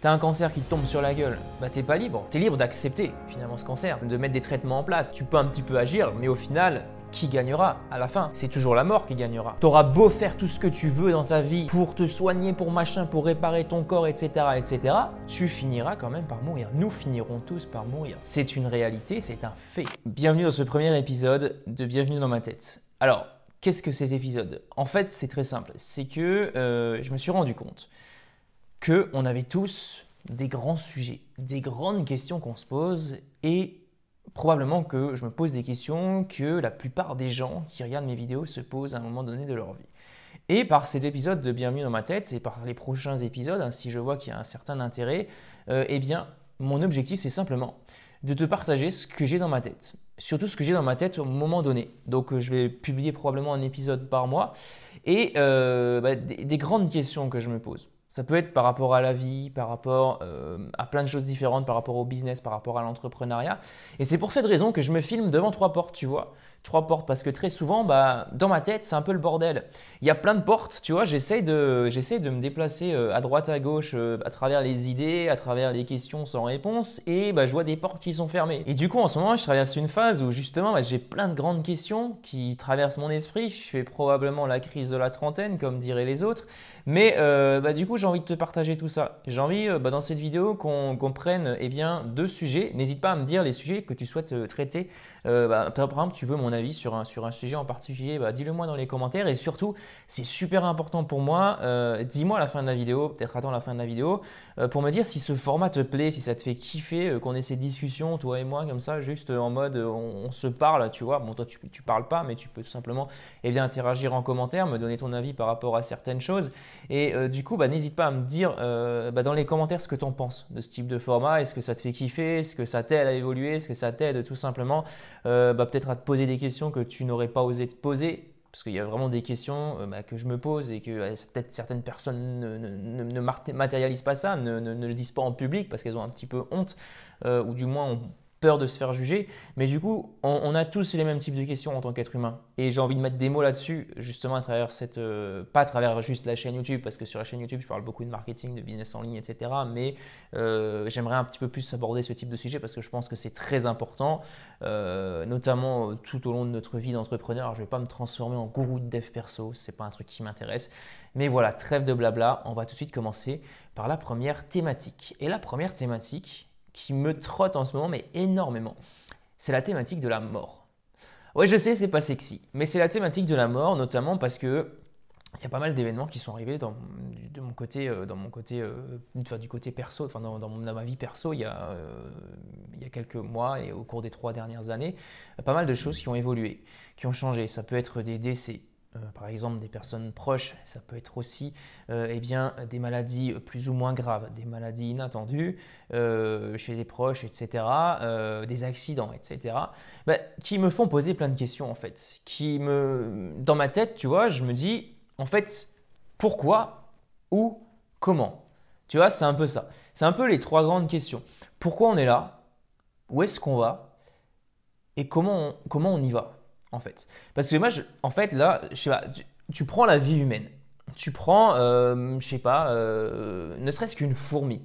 T'as un cancer qui te tombe sur la gueule, bah t'es pas libre. T'es libre d'accepter finalement ce cancer, de mettre des traitements en place. Tu peux un petit peu agir, mais au final, qui gagnera à la fin C'est toujours la mort qui gagnera. T'auras beau faire tout ce que tu veux dans ta vie pour te soigner, pour machin, pour réparer ton corps, etc., etc., tu finiras quand même par mourir. Nous finirons tous par mourir. C'est une réalité, c'est un fait. Bienvenue dans ce premier épisode de Bienvenue dans ma tête. Alors, qu'est-ce que cet épisode En fait, c'est très simple. C'est que euh, je me suis rendu compte on avait tous des grands sujets, des grandes questions qu'on se pose et probablement que je me pose des questions que la plupart des gens qui regardent mes vidéos se posent à un moment donné de leur vie. Et par cet épisode de Bienvenue dans ma tête et par les prochains épisodes, hein, si je vois qu'il y a un certain intérêt, euh, eh bien, mon objectif, c'est simplement de te partager ce que j'ai dans ma tête. Surtout ce que j'ai dans ma tête au moment donné. Donc, euh, je vais publier probablement un épisode par mois et euh, bah, des grandes questions que je me pose. Ça peut être par rapport à la vie, par rapport euh, à plein de choses différentes, par rapport au business, par rapport à l'entrepreneuriat. Et c'est pour cette raison que je me filme devant trois portes, tu vois trois portes parce que très souvent, bah, dans ma tête, c'est un peu le bordel. Il y a plein de portes, tu vois, J'essaie de, j'essaie de me déplacer euh, à droite, à gauche, euh, à travers les idées, à travers les questions sans réponse, et bah, je vois des portes qui sont fermées. Et du coup, en ce moment, je traverse une phase où justement, bah, j'ai plein de grandes questions qui traversent mon esprit. Je fais probablement la crise de la trentaine, comme diraient les autres, mais euh, bah, du coup, j'ai envie de te partager tout ça. J'ai envie, bah, dans cette vidéo, qu'on comprenne prenne eh bien, deux sujets. N'hésite pas à me dire les sujets que tu souhaites traiter euh, bah, par exemple, tu veux mon avis sur un, sujet en particulier, bah, dis-le moi dans les commentaires. Et surtout, c'est super important pour moi, euh, dis-moi à la fin de la vidéo, peut-être attends la fin de la vidéo, euh, pour me dire si ce format te plaît, si ça te fait kiffer, qu'on ait ces discussions, toi et moi, comme ça, juste en mode on, se parle, tu vois. Bon, toi, tu, parles pas, mais tu peux tout simplement eh bien, interagir en commentaire, me donner ton avis par rapport à certaines choses. Et du coup, bah, n'hésite pas à me dire dans les commentaires ce que tu en penses de ce type de format. Est-ce que ça te fait kiffer Est-ce que ça t'aide à évoluer Est-ce que ça t'aide tout simplement euh, bah, peut-être à te poser des questions que tu n'aurais pas osé te poser, parce qu'il y a vraiment des questions euh, bah, que je me pose et que euh, peut-être certaines personnes ne, matérialisent pas ça, ne, le disent pas en public parce qu'elles ont un petit peu honte, ou du moins peur de se faire juger. Mais du coup, on, a tous les mêmes types de questions en tant qu'être humain. Et j'ai envie de mettre des mots là-dessus, justement à travers cette. Euh, pas à travers juste la chaîne YouTube, parce que sur la chaîne YouTube, je parle beaucoup de marketing, de business en ligne, etc. Mais euh, j'aimerais un petit peu plus aborder ce type de sujet parce que je pense que c'est très important, euh, notamment tout au long de notre vie d'entrepreneur. je ne vais pas me transformer en gourou de dev perso, c'est pas un truc qui m'intéresse. Mais voilà, trêve de blabla, on va tout de suite commencer par la première thématique. Et la première thématique, qui me trotte en ce moment, mais énormément. C'est la thématique de la mort. Ouais, je sais, c'est pas sexy, mais c'est la thématique de la mort, notamment parce que il y a pas mal d'événements qui sont arrivés dans, de mon côté, euh, euh, du côté perso, enfin dans, ma vie perso, il y, a, euh, il y a quelques mois et au cours des trois dernières années, pas mal de choses qui ont évolué, qui ont changé. Ça peut être des décès, euh, par exemple des personnes proches, ça peut être aussi euh, eh bien, des maladies plus ou moins graves, des maladies inattendues euh, chez des proches, etc., des accidents, etc., bah, qui me font poser plein de questions en fait, qui me, dans ma tête, tu vois, je me dis en fait pourquoi, ou comment, tu vois, c'est un peu ça, c'est un peu les trois grandes questions. Pourquoi on est là, où est-ce qu'on va, et comment comment on y va en fait. Parce que moi, en fait, là, je tu, prends la vie humaine. Tu prends, euh, je sais pas, euh, ne serait-ce qu'une fourmi.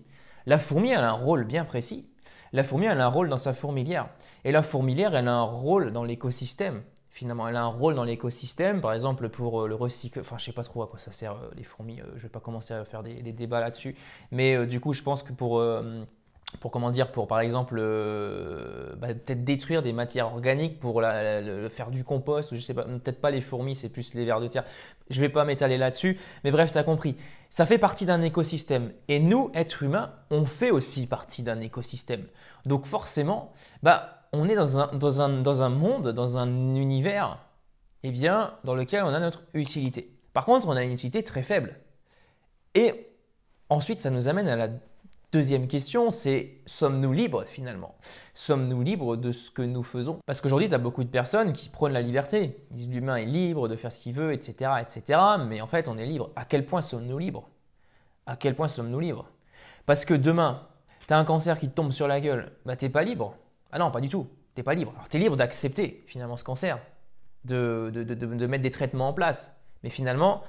La fourmi, elle a un rôle bien précis. La fourmi, elle a un rôle dans sa fourmilière. Et la fourmilière, elle a un rôle dans l'écosystème. Finalement, elle a un rôle dans l'écosystème, par exemple pour euh, le recyclage. Enfin, je sais pas trop à quoi ça sert euh, les fourmis. je vais pas commencer à faire des, débats là-dessus. Mais du coup, je pense que pour pour comment dire, pour par exemple euh, bah, peut-être détruire des matières organiques pour faire du compost, ou je sais pas, peut-être pas les fourmis, c'est plus les vers de terre. Je vais pas m'étaler là-dessus, mais bref, ça compris. Ça fait partie d'un écosystème, et nous, êtres humains, on fait aussi partie d'un écosystème. Donc forcément, bah, on est dans un, monde, dans un univers, eh bien, dans lequel on a notre utilité. Par contre, on a une utilité très faible. Et ensuite, ça nous amène à la Deuxième question, c'est sommes-nous libres finalement Sommes-nous libres de ce que nous faisons Parce qu'aujourd'hui, tu as beaucoup de personnes qui prônent la liberté. Ils disent l'humain est libre de faire ce qu'il veut, etc., etc. Mais en fait, on est libre. À quel point sommes-nous libres À quel point sommes-nous libres Parce que demain, tu as un cancer qui te tombe sur la gueule, bah t'es pas libre. Ah non, pas du tout. T'es pas libre. Alors t'es libre d'accepter finalement ce cancer, de, de, de, de mettre des traitements en place. Mais finalement,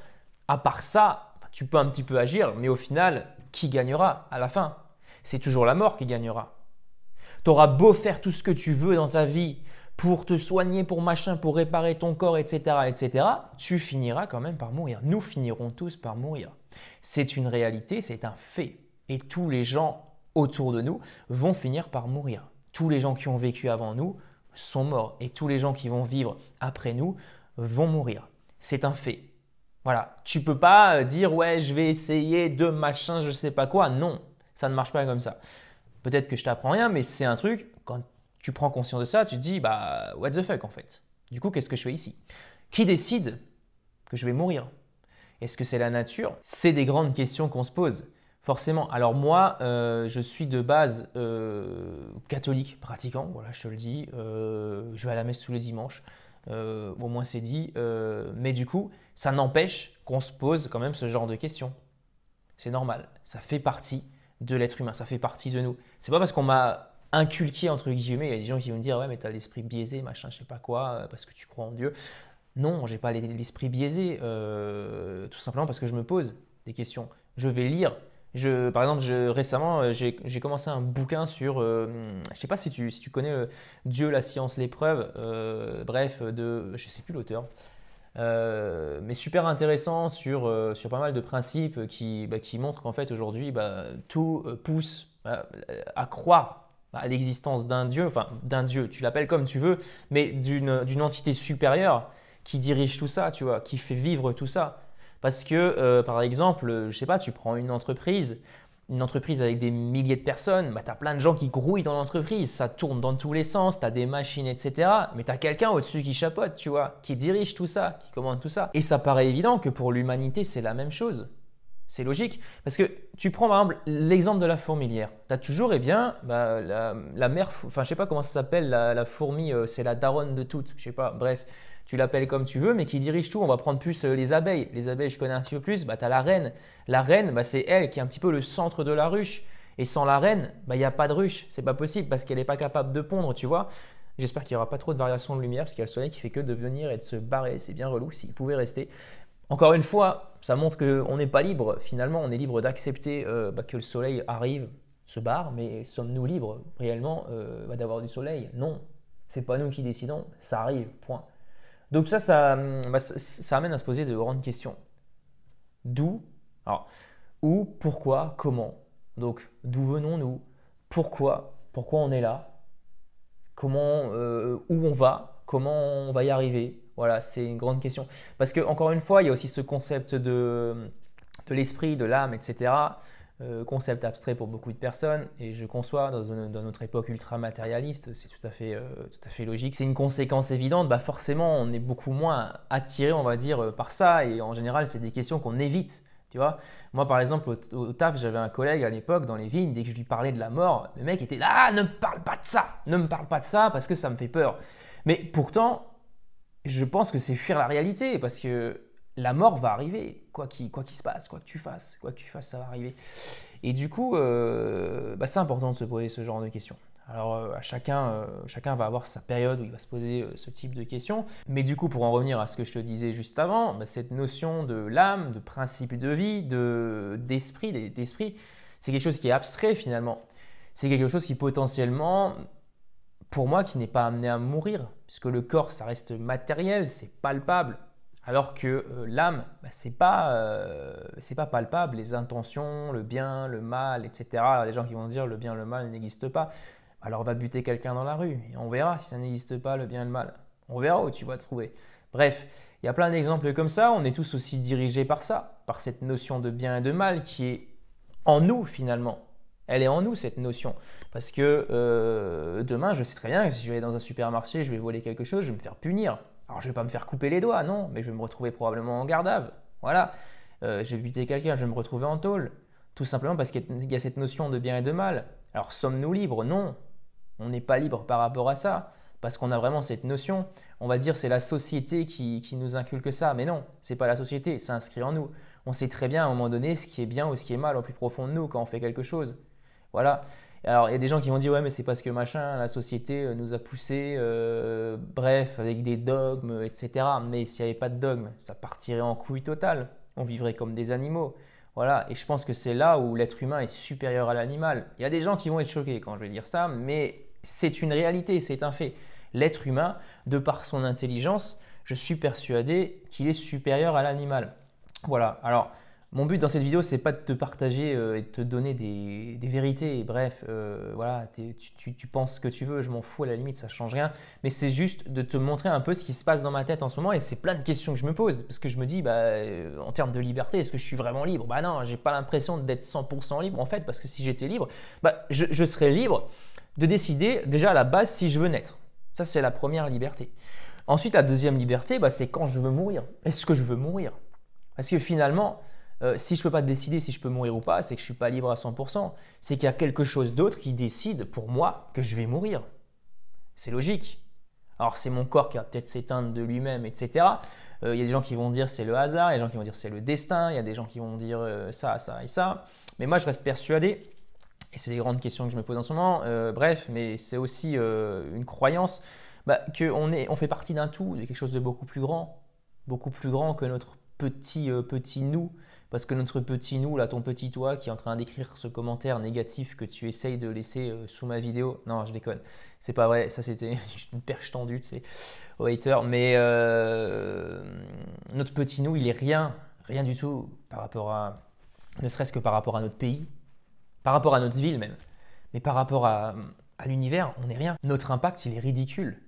à part ça, tu peux un petit peu agir, mais au final, qui gagnera à la fin C'est toujours la mort qui gagnera. Tu auras beau faire tout ce que tu veux dans ta vie pour te soigner, pour machin, pour réparer ton corps, etc., etc., tu finiras quand même par mourir. Nous finirons tous par mourir. C'est une réalité, c'est un fait. Et tous les gens autour de nous vont finir par mourir. Tous les gens qui ont vécu avant nous sont morts et tous les gens qui vont vivre après nous vont mourir. C'est un fait. Voilà, tu peux pas euh, dire ouais, je vais essayer de machin, je sais pas quoi. Non, ça ne marche pas comme ça. Peut-être que je t'apprends rien, mais c'est un truc quand tu prends conscience de ça, tu te dis bah what the fuck en fait. Du coup, qu'est-ce que je fais ici Qui décide que je vais mourir Est-ce que c'est la nature C'est des grandes questions qu'on se pose. Forcément. Alors moi, euh, je suis de base euh, catholique, pratiquant, voilà, je te le dis. je vais à la messe tous les dimanches. Euh, au moins c'est dit. Euh, mais du coup, ça n'empêche qu'on se pose quand même ce genre de questions. C'est normal. Ça fait partie de l'être humain. Ça fait partie de nous. C'est pas parce qu'on m'a inculqué entre guillemets. Il y a des gens qui vont me dire ouais mais t'as l'esprit biaisé, machin, je sais pas quoi, euh, parce que tu crois en Dieu. Non, j'ai pas l'esprit biaisé. tout simplement parce que je me pose des questions. Je vais lire par exemple, je, récemment, euh, j'ai commencé un bouquin sur, euh, je ne sais pas si tu, connais euh, Dieu, la science, l'épreuve, bref, de, je ne sais plus l'auteur, mais super intéressant sur, sur pas mal de principes qui, bah, montrent qu'en fait aujourd'hui, bah, tout pousse à, bah, à croire à l'existence d'un Dieu, enfin d'un Dieu, tu l'appelles comme tu veux, mais d'une entité supérieure qui dirige tout ça, tu vois, qui fait vivre tout ça. Parce que, euh, par exemple, euh, je sais pas, tu prends une entreprise, une entreprise avec des milliers de personnes, bah, tu as plein de gens qui grouillent dans l'entreprise, ça tourne dans tous les sens, tu as des machines, etc. Mais tu as quelqu'un au-dessus qui chapote, tu vois, qui dirige tout ça, qui commande tout ça. Et ça paraît évident que pour l'humanité, c'est la même chose. C'est logique, parce que tu prends par exemple l'exemple de la fourmilière. Tu as toujours, eh bien, bah, la, mère, enfin je sais pas comment ça s'appelle, la, fourmi, euh, c'est la daronne de toutes, je sais pas, bref tu l'appelles comme tu veux, mais qui dirige tout. On va prendre plus euh, les abeilles. Les abeilles, je connais un petit peu plus. Bah, tu as la reine. La reine, bah, c'est elle qui est un petit peu le centre de la ruche. Et sans la reine, il bah, n'y a pas de ruche. C'est pas possible parce qu'elle n'est pas capable de pondre, tu vois. J'espère qu'il n'y aura pas trop de variations de lumière parce qu'il y a le soleil qui fait que de venir et de se barrer. C'est bien relou s'il pouvait rester. Encore une fois, ça montre qu'on n'est pas libre. Finalement, on est libre d'accepter euh, bah, que le soleil arrive, se barre, mais sommes-nous libres réellement euh, d'avoir du soleil Non, c'est pas nous qui décidons, ça arrive, point. Donc hum, bah, ça, ça, amène à se poser de grandes questions. D'où Alors, où, pourquoi, comment Donc, d'où venons-nous Pourquoi Pourquoi on est là Comment euh, Où on va Comment on va y arriver Voilà, c'est une grande question. Parce que encore une fois, il y a aussi ce concept de hum, l'esprit, de l'âme, etc. Euh, concept abstrait pour beaucoup de personnes, et je conçois dans, notre époque ultra matérialiste, c'est tout, à fait, euh, tout à fait logique. C'est une conséquence évidente, bah forcément on est beaucoup moins attiré, on va dire, euh, par ça, et en général c'est des questions qu'on évite. Tu vois Moi, par exemple, au, taf, j'avais un collègue à l'époque dans les vignes, dès que je lui parlais de la mort, le mec était là, ah, ne me parle pas de ça, ne me parle pas de ça parce que ça me fait peur. Mais pourtant, je pense que c'est fuir la réalité parce que la mort va arriver, quoi qu'il quoi se passe, quoi que tu fasses, quoi que tu fasses, ça va arriver. Et du coup, euh, bah, c'est important de se poser ce genre de questions. Alors euh, à chacun, euh, chacun va avoir sa période où il va se poser ce type de questions. Mais du coup, pour en revenir à ce que je te disais juste avant, bah, cette notion de l'âme, de principe de vie, de d'esprit, d'esprit, c'est quelque chose qui est abstrait finalement. C'est quelque chose qui potentiellement pour moi qui n'est pas amené à mourir, puisque le corps ça reste matériel, c'est palpable, alors que euh, l'âme, bah, euh, c'est pas, palpable. Les intentions, le bien, le mal, etc. les gens qui vont dire le bien, le mal n'existe pas. Alors va buter quelqu'un dans la rue et on verra si ça n'existe pas le bien et le mal. On verra où tu vas trouver. Bref, il y a plein d'exemples comme ça. On est tous aussi dirigés par ça, par cette notion de bien et de mal qui est en nous finalement. Elle est en nous cette notion. Parce que euh, demain, je sais très bien que si je vais dans un supermarché, je vais voler quelque chose, je vais me faire punir. Alors je vais pas me faire couper les doigts, non, mais je vais me retrouver probablement en garde Voilà, Je euh, j'ai buté quelqu'un, je vais me retrouver en tôle. Tout simplement parce qu'il y a cette notion de bien et de mal. Alors sommes-nous libres Non, on n'est pas libre par rapport à ça. Parce qu'on a vraiment cette notion, on va dire c'est la société qui, qui, nous inculque ça, mais non, c'est pas la société, c'est inscrit en nous. On sait très bien à un moment donné ce qui est bien ou ce qui est mal au plus profond de nous quand on fait quelque chose. Voilà, alors, il y a des gens qui vont dire, ouais, mais c'est parce que machin, la société euh, nous a poussés euh, bref, avec des dogmes, etc. Mais s'il n'y avait pas de dogme, ça partirait en couille totale. On vivrait comme des animaux. Voilà, et je pense que c'est là où l'être humain est supérieur à l'animal. Il y a des gens qui vont être choqués quand je vais dire ça, mais c'est une réalité, c'est un fait. L'être humain, de par son intelligence, je suis persuadé qu'il est supérieur à l'animal. Voilà, alors mon but dans cette vidéo, c'est pas de te partager euh, et de te donner des, vérités. bref, euh, voilà, tu, penses ce que tu veux, je m'en fous à la limite, ça change rien. Mais c'est juste de te montrer un peu ce qui se passe dans ma tête en ce moment. Et c'est plein de questions que je me pose. Parce que je me dis, bah, euh, en termes de liberté, est-ce que je suis vraiment libre Bah non, j'ai pas l'impression d'être 100% libre en fait. Parce que si j'étais libre, bah, je, serais libre de décider déjà à la base si je veux naître. Ça, c'est la première liberté. Ensuite, la deuxième liberté, bah, c'est quand je veux mourir. Est-ce que je veux mourir Parce que finalement, euh, si je ne peux pas décider si je peux mourir ou pas, c'est que je ne suis pas libre à 100%. C'est qu'il y a quelque chose d'autre qui décide pour moi que je vais mourir. C'est logique. Alors c'est mon corps qui va peut-être s'éteindre de lui-même, etc. Euh, il y a des gens qui vont dire c'est le hasard, il y a des gens qui vont dire c'est le destin, il y a des gens qui vont dire euh, ça, ça et ça. Mais moi je reste persuadé, et c'est des grandes questions que je me pose en ce moment, bref, mais c'est aussi une croyance, bah, qu'on on fait partie d'un tout, de quelque chose de beaucoup plus grand, beaucoup plus grand que notre petit, euh, petit nous. Parce que notre petit nous, là, ton petit toi qui est en train d'écrire ce commentaire négatif que tu essayes de laisser euh, sous ma vidéo. Non, je déconne. C'est pas vrai. Ça, c'était une perche tendue, tu sais, au hater. Mais euh, notre petit nous, il est rien, rien du tout par rapport à. Ne serait-ce que par rapport à notre pays, par rapport à notre ville même. Mais par rapport à, à l'univers, on n'est rien. Notre impact, il est ridicule.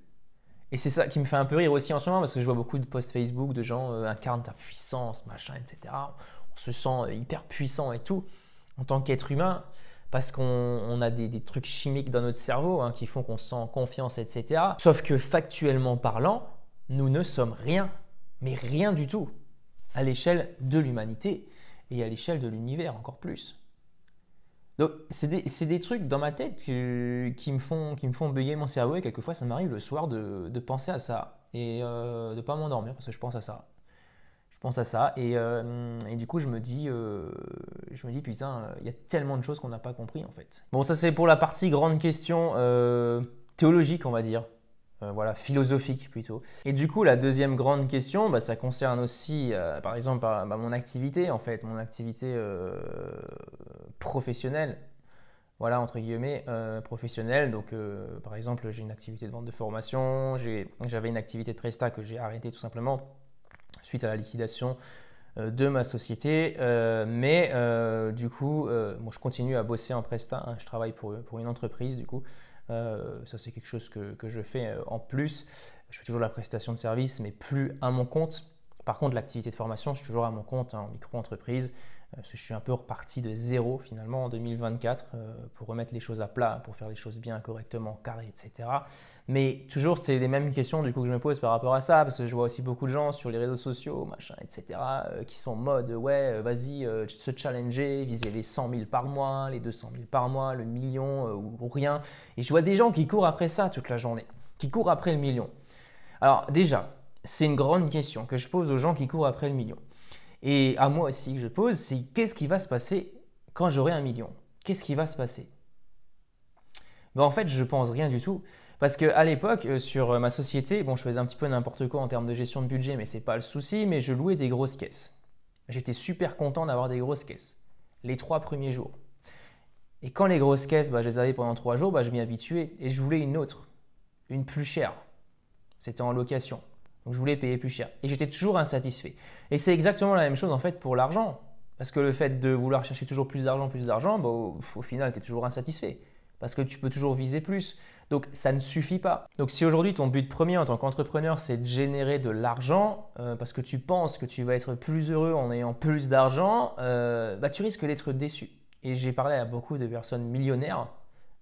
Et c'est ça qui me fait un peu rire aussi en ce moment parce que je vois beaucoup de posts Facebook de gens euh, incarnent ta puissance, machin, etc. On se sent euh, hyper puissant et tout en tant qu'être humain parce qu'on a des, trucs chimiques dans notre cerveau hein, qui font qu'on se sent en confiance, etc. Sauf que factuellement parlant, nous ne sommes rien, mais rien du tout à l'échelle de l'humanité et à l'échelle de l'univers encore plus. Donc, c'est des, des, trucs dans ma tête qui, me font, qui me font bugger mon cerveau et quelquefois ça m'arrive le soir de, de, penser à ça et euh, de ne pas m'endormir parce que je pense à ça. Je pense à ça et, euh, et du coup je me dis, euh, je me dis putain, il y a tellement de choses qu'on n'a pas compris en fait. Bon, ça c'est pour la partie grande question théologique, on va dire. voilà, philosophique plutôt. Et du coup, la deuxième grande question, bah, ça concerne aussi, par exemple, bah, mon activité en fait, mon activité professionnel, Voilà, entre guillemets, euh, Donc, euh, par exemple, j'ai une activité de vente de formation, j'avais une activité de presta que j'ai arrêtée tout simplement suite à la liquidation euh, de ma société. Euh, mais du coup, je continue à bosser en Presta. Hein. je travaille pour, une entreprise, du coup. ça, c'est quelque chose que, je fais en plus. Je fais toujours la prestation de service, mais plus à mon compte. Par contre, l'activité de formation, je suis toujours à mon compte hein, en micro-entreprise. Parce euh, que je suis un peu reparti de zéro finalement en 2024 euh, pour remettre les choses à plat, pour faire les choses bien, correctement, carré, etc. Mais toujours, c'est les mêmes questions du coup que je me pose par rapport à ça, parce que je vois aussi beaucoup de gens sur les réseaux sociaux, machin, etc., euh, qui sont en mode ouais, vas-y, se challenger, viser les 100 000 par mois, les 200 000 par mois, le million ou rien. Et je vois des gens qui courent après ça toute la journée, qui courent après le million. Alors déjà, c'est une grande question que je pose aux gens qui courent après le million et à moi aussi je pose, c'est qu'est-ce qui va se passer quand j'aurai un million Qu'est-ce qui va se passer ben, En fait, je pense rien du tout. Parce qu'à l'époque, euh, sur euh, ma société, bon, je faisais un petit peu n'importe quoi en termes de gestion de budget, mais c'est pas le souci, mais je louais des grosses caisses. J'étais super content d'avoir des grosses caisses, les trois premiers jours. Et quand les grosses caisses, ben, je les avais pendant trois jours, ben, je m'y habituais et je voulais une autre, une plus chère. C'était en location. Donc je voulais payer plus cher. Et j'étais toujours insatisfait. Et c'est exactement la même chose en fait pour l'argent. Parce que le fait de vouloir chercher toujours plus d'argent, plus d'argent, bah, au, final, tu es toujours insatisfait. Parce que tu peux toujours viser plus. Donc ça ne suffit pas. Donc si aujourd'hui ton but premier en tant qu'entrepreneur, c'est de générer de l'argent, euh, parce que tu penses que tu vas être plus heureux en ayant plus d'argent, euh, bah, tu risques d'être déçu. Et j'ai parlé à beaucoup de personnes millionnaires,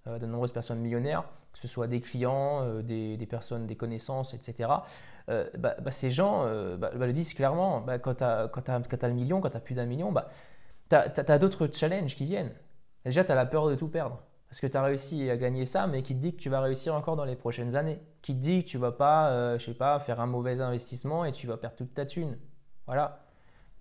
euh, de nombreuses personnes millionnaires, que ce soit des clients, des personnes, des connaissances, etc. Euh, bah, bah, ces gens euh, bah, bah, le disent clairement. Bah, quand tu as, le million, quand tu as plus d'un million, tu as, d'autres challenges qui viennent. Déjà, tu as la peur de tout perdre. Parce que tu as réussi à gagner ça, mais qui te dit que tu vas réussir encore dans les prochaines années. Qui te dit que tu vas pas, euh, je sais pas, faire un mauvais investissement et tu vas perdre toute ta thune. Voilà.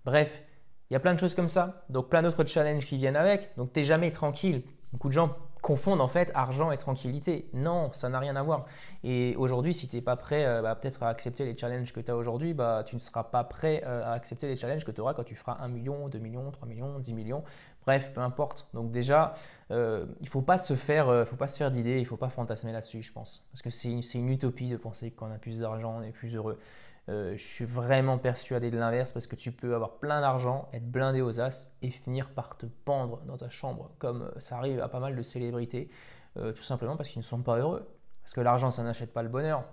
Bref, il y a plein de choses comme ça. Donc plein d'autres challenges qui viennent avec. Donc tu n'es jamais tranquille. Beaucoup de gens confondent en fait argent et tranquillité. Non, ça n'a rien à voir. Et aujourd'hui, si tu n'es pas prêt euh, bah, peut-être à accepter les challenges que tu as aujourd'hui, bah, tu ne seras pas prêt euh, à accepter les challenges que tu auras quand tu feras 1 million, 2 millions, 3 millions, 10 millions. Bref, peu importe. Donc déjà, euh, il ne faut pas se faire, faut faire d'idées, il ne faut pas fantasmer là-dessus, je pense. Parce que c'est une, une utopie de penser qu'on a plus d'argent, on est plus heureux. Euh, je suis vraiment persuadé de l'inverse parce que tu peux avoir plein d'argent, être blindé aux as et finir par te pendre dans ta chambre, comme euh, ça arrive à pas mal de célébrités, euh, tout simplement parce qu'ils ne sont pas heureux. Parce que l'argent, ça n'achète pas le bonheur.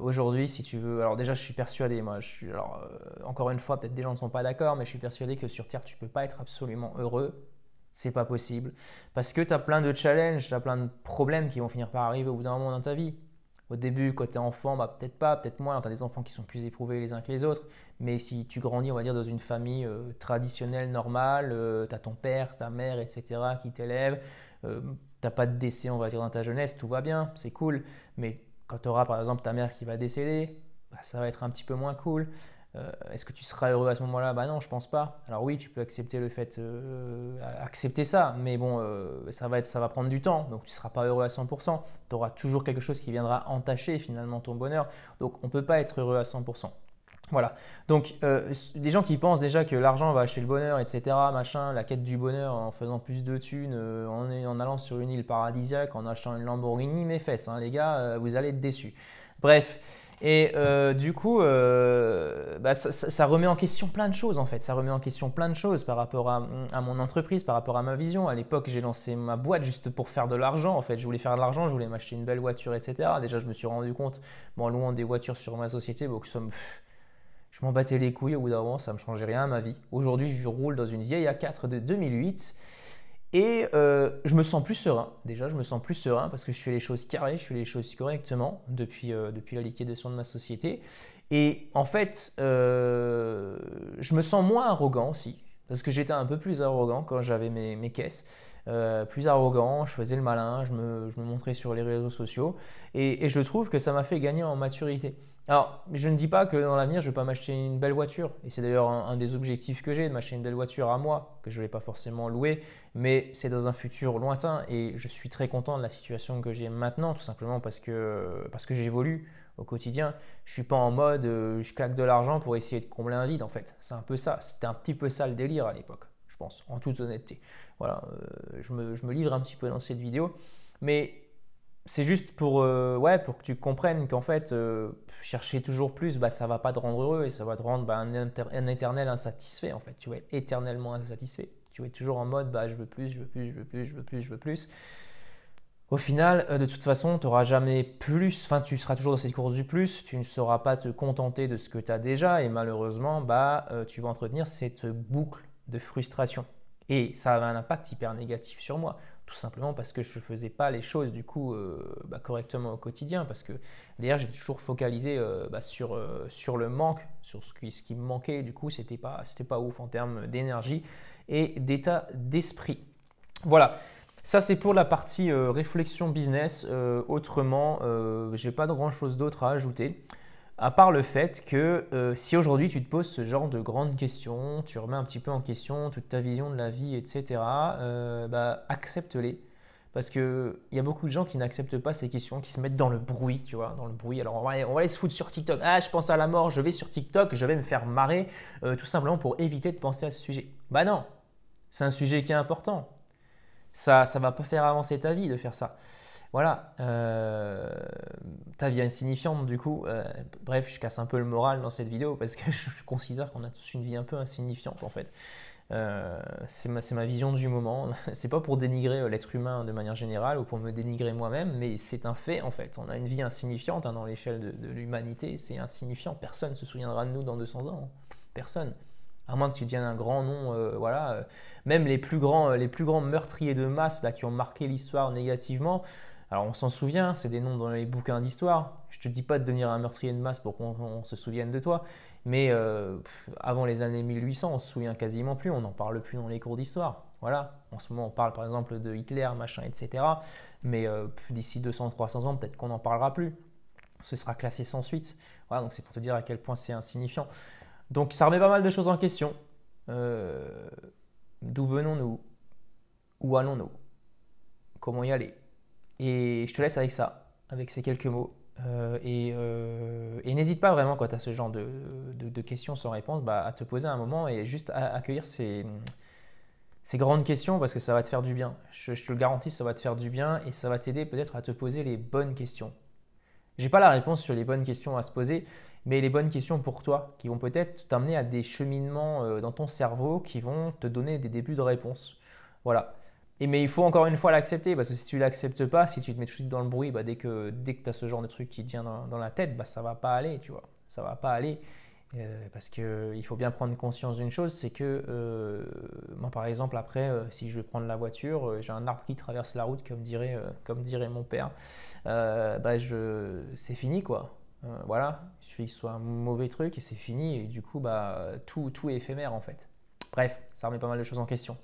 Aujourd'hui, si tu veux, alors déjà, je suis persuadé, moi, je suis, alors, encore une fois, peut-être des gens ne sont pas d'accord, mais je suis persuadé que sur Terre, tu peux pas être absolument heureux. C'est pas possible. Parce que tu as plein de challenges, tu as plein de problèmes qui vont finir par arriver au bout d'un moment dans ta vie. Au début, quand tu es enfant, bah, peut-être pas, peut-être moins. Tu as des enfants qui sont plus éprouvés les uns que les autres. Mais si tu grandis, on va dire, dans une famille euh, traditionnelle, normale, euh, tu as ton père, ta mère, etc., qui t'élève. Euh, t'as pas de décès, on va dire, dans ta jeunesse, tout va bien, c'est cool. Mais quand tu auras, par exemple, ta mère qui va décéder, bah, ça va être un petit peu moins cool. Euh, est-ce que tu seras heureux à ce moment-là Bah non, je pense pas. Alors oui, tu peux accepter le fait, euh, accepter ça, mais bon, euh, ça, va ça va prendre du temps, donc tu ne seras pas heureux à 100%. Tu auras toujours quelque chose qui viendra entacher finalement ton bonheur, donc on ne peut pas être heureux à 100%. Voilà, donc des gens qui pensent déjà que l'argent va acheter le bonheur, etc., machin, la quête du bonheur en faisant plus de thunes, en, allant sur une île paradisiaque, en achetant une Lamborghini, mes fesses, hein, les gars, vous allez être déçus. Bref, et euh, du coup, euh, bah, ça, remet en question plein de choses en fait. Ça remet en question plein de choses par rapport à, mon entreprise, par rapport à ma vision. À l'époque, j'ai lancé ma boîte juste pour faire de l'argent en fait. Je voulais faire de l'argent, je voulais m'acheter une belle voiture, etc. Déjà, je me suis rendu compte, bon, en des voitures sur ma société, bon, je m'en battais les couilles au bout d'un moment, ça ne me changeait rien à ma vie. Aujourd'hui, je roule dans une vieille A4 de 2008 et euh, je me sens plus serein. Déjà, je me sens plus serein parce que je fais les choses carrées, je fais les choses correctement depuis, euh, la liquidation de ma société. Et en fait, euh, je me sens moins arrogant aussi parce que j'étais un peu plus arrogant quand j'avais mes, caisses. plus arrogant, je faisais le malin, je me, je montrais sur les réseaux sociaux. et je trouve que ça m'a fait gagner en maturité. Alors, je ne dis pas que dans l'avenir, je ne vais pas m'acheter une belle voiture. Et c'est d'ailleurs un, des objectifs que j'ai, de m'acheter une belle voiture à moi, que je ne vais pas forcément louer, mais c'est dans un futur lointain. Et je suis très content de la situation que j'ai maintenant, tout simplement parce que, parce que j'évolue au quotidien. Je ne suis pas en mode euh, je claque de l'argent pour essayer de combler un vide, en fait. C'est un peu ça. C'était un petit peu ça le délire à l'époque, je pense, en toute honnêteté. Voilà, euh, je, me, je me livre un petit peu dans cette vidéo. Mais c'est juste pour, euh, pour que tu comprennes qu'en fait, euh, chercher toujours plus, bah, ça va pas te rendre heureux et ça va te rendre bah, un, éternel insatisfait. En fait, tu vas être éternellement insatisfait. Tu vas être toujours en mode, bah, je veux plus, je veux plus, je veux plus, je veux plus, je veux plus. Au final, euh, de toute façon, tu n'auras jamais plus, enfin, tu seras toujours dans cette course du plus, tu ne sauras pas te contenter de ce que tu as déjà et malheureusement, bah, tu vas entretenir cette boucle de frustration. Et ça avait un impact hyper négatif sur moi tout simplement parce que je ne faisais pas les choses du coup euh, bah, correctement au quotidien, parce que d'ailleurs, j'ai toujours focalisé euh, bah, euh, sur, le manque, sur ce qui, ce qui me manquait, du coup c'était pas, pas ouf en termes d'énergie et d'état d'esprit. Voilà. Ça, c'est pour la partie réflexion business. autrement, je j'ai pas de grand chose d'autre à ajouter à part le fait que euh, si aujourd'hui tu te poses ce genre de grandes questions, tu remets un petit peu en question toute ta vision de la vie, etc., euh, bah, accepte-les. Parce qu'il y a beaucoup de gens qui n'acceptent pas ces questions, qui se mettent dans le bruit, tu vois, dans le bruit. Alors on va, aller, se foutre sur TikTok. Ah, je pense à la mort, je vais sur TikTok, je vais me faire marrer, euh, tout simplement pour éviter de penser à ce sujet. Bah non, c'est un sujet qui est important. Ça ne va pas faire avancer ta vie de faire ça. Voilà, euh, ta vie insignifiante, du coup, euh, bref, je casse un peu le moral dans cette vidéo parce que je considère qu'on a tous une vie un peu insignifiante en fait. Euh, c'est ma, vision du moment. c'est pas pour dénigrer l'être humain de manière générale ou pour me dénigrer moi-même, mais c'est un fait en fait. On a une vie insignifiante hein, dans l'échelle de, l'humanité, c'est insignifiant. Personne ne se souviendra de nous dans 200 ans. Hein. Personne. À moins que tu deviennes un grand nom, voilà. Même les plus, grands, les plus grands meurtriers de masse là, qui ont marqué l'histoire négativement, alors on s'en souvient, hein, c'est des noms dans les bouquins d'histoire. Je te dis pas de devenir un meurtrier de masse pour qu'on se souvienne de toi, mais euh, avant les années 1800, on se souvient quasiment plus, on n'en parle plus dans les cours d'histoire. Voilà, en ce moment on parle par exemple de Hitler, machin, etc. Mais euh, d'ici 200-300 ans, peut-être qu'on n'en parlera plus. Ce sera classé sans suite. Voilà, donc c'est pour te dire à quel point c'est insignifiant. Donc ça remet pas mal de choses en question. Euh, d'où venons-nous Où allons-nous Comment y aller et je te laisse avec ça, avec ces quelques mots. Euh, euh, et, n'hésite pas vraiment quand tu as ce genre de, questions sans réponse bah, à te poser un moment et juste à accueillir ces, grandes questions parce que ça va te faire du bien. Je, te le garantis, ça va te faire du bien et ça va t'aider peut-être à te poser les bonnes questions. J'ai pas la réponse sur les bonnes questions à se poser, mais les bonnes questions pour toi qui vont peut-être t'amener à des cheminements euh, dans ton cerveau qui vont te donner des débuts de réponse. Voilà mais il faut encore une fois l'accepter, parce que si tu l'acceptes pas, si tu te mets tout de suite dans le bruit, bah, dès que, dès que tu as ce genre de truc qui te vient dans, la tête, bah ça va pas aller, tu vois. Ça va pas aller. Euh, parce qu'il faut bien prendre conscience d'une chose, c'est que euh, moi par exemple après, euh, si je vais prendre la voiture, euh, j'ai un arbre qui traverse la route, comme dirait, comme dirait mon père, bah, c'est fini quoi. voilà, il suffit soit un mauvais truc et c'est fini et du coup bah tout, tout est éphémère en fait. Bref, ça remet pas mal de choses en question.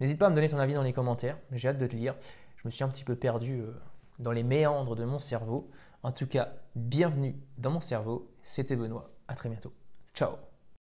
N'hésite pas à me donner ton avis dans les commentaires, j'ai hâte de te lire. Je me suis un petit peu perdu euh, dans les méandres de mon cerveau. En tout cas, bienvenue dans mon cerveau, c'était Benoît, à très bientôt. Ciao